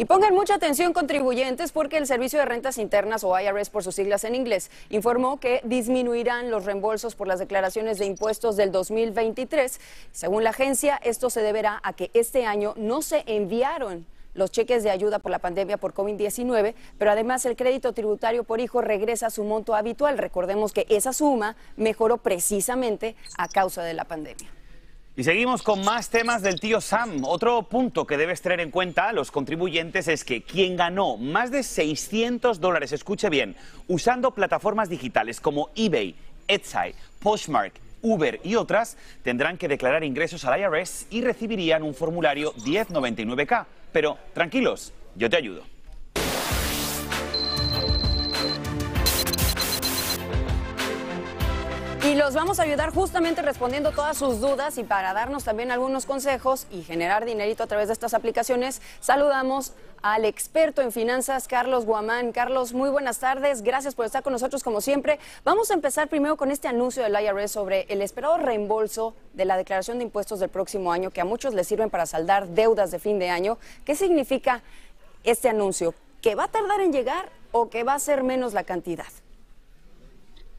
Y pongan mucha atención contribuyentes porque el Servicio de Rentas Internas o IRS por sus siglas en inglés informó que disminuirán los reembolsos por las declaraciones de impuestos del 2023. Según la agencia, esto se deberá a que este año no se enviaron los cheques de ayuda por la pandemia por COVID-19, pero además el crédito tributario por hijo regresa a su monto habitual. Recordemos que esa suma mejoró precisamente a causa de la pandemia. Y seguimos con más temas del tío Sam. Otro punto que debes tener en cuenta los contribuyentes es que quien ganó más de 600 dólares, escuche bien, usando plataformas digitales como eBay, Etsy, Poshmark, Uber y otras, tendrán que declarar ingresos al IRS y recibirían un formulario 1099K. Pero tranquilos, yo te ayudo. Y los vamos a ayudar justamente respondiendo todas sus dudas y para darnos también algunos consejos y generar dinerito a través de estas aplicaciones, saludamos al experto en finanzas, Carlos Guamán. Carlos, muy buenas tardes. Gracias por estar con nosotros como siempre. Vamos a empezar primero con este anuncio del IRS sobre el esperado reembolso de la declaración de impuestos del próximo año, que a muchos les sirven para saldar deudas de fin de año. ¿Qué significa este anuncio? ¿Que va a tardar en llegar o que va a ser menos la cantidad?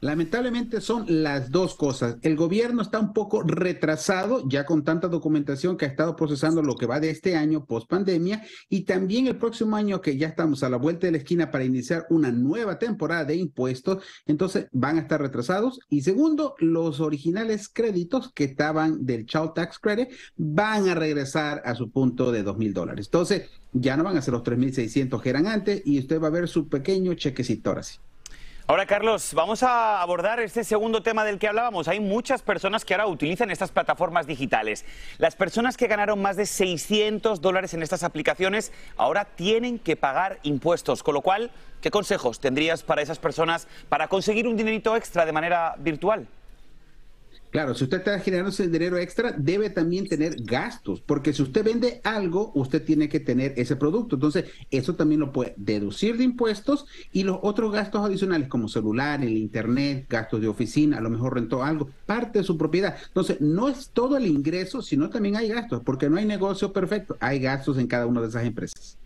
Lamentablemente son las dos cosas. El gobierno está un poco retrasado ya con tanta documentación que ha estado procesando lo que va de este año post pandemia y también el próximo año que ya estamos a la vuelta de la esquina para iniciar una nueva temporada de impuestos, entonces van a estar retrasados. Y segundo, los originales créditos que estaban del Child Tax Credit van a regresar a su punto de dos mil dólares. Entonces ya no van a ser los 3.600 que eran antes y usted va a ver su pequeño chequecito ahora sí. Ahora, Carlos, vamos a abordar este segundo tema del que hablábamos. Hay muchas personas que ahora utilizan estas plataformas digitales. Las personas que ganaron más de 600 dólares en estas aplicaciones ahora tienen que pagar impuestos, con lo cual, ¿qué consejos tendrías para esas personas para conseguir un dinerito extra de manera virtual? Claro, si usted está generando ese dinero extra, debe también tener gastos, porque si usted vende algo, usted tiene que tener ese producto. Entonces, eso también lo puede deducir de impuestos y los otros gastos adicionales como celular, el internet, gastos de oficina, a lo mejor rentó algo, parte de su propiedad. Entonces, no es todo el ingreso, sino también hay gastos, porque no hay negocio perfecto, hay gastos en cada una de esas empresas.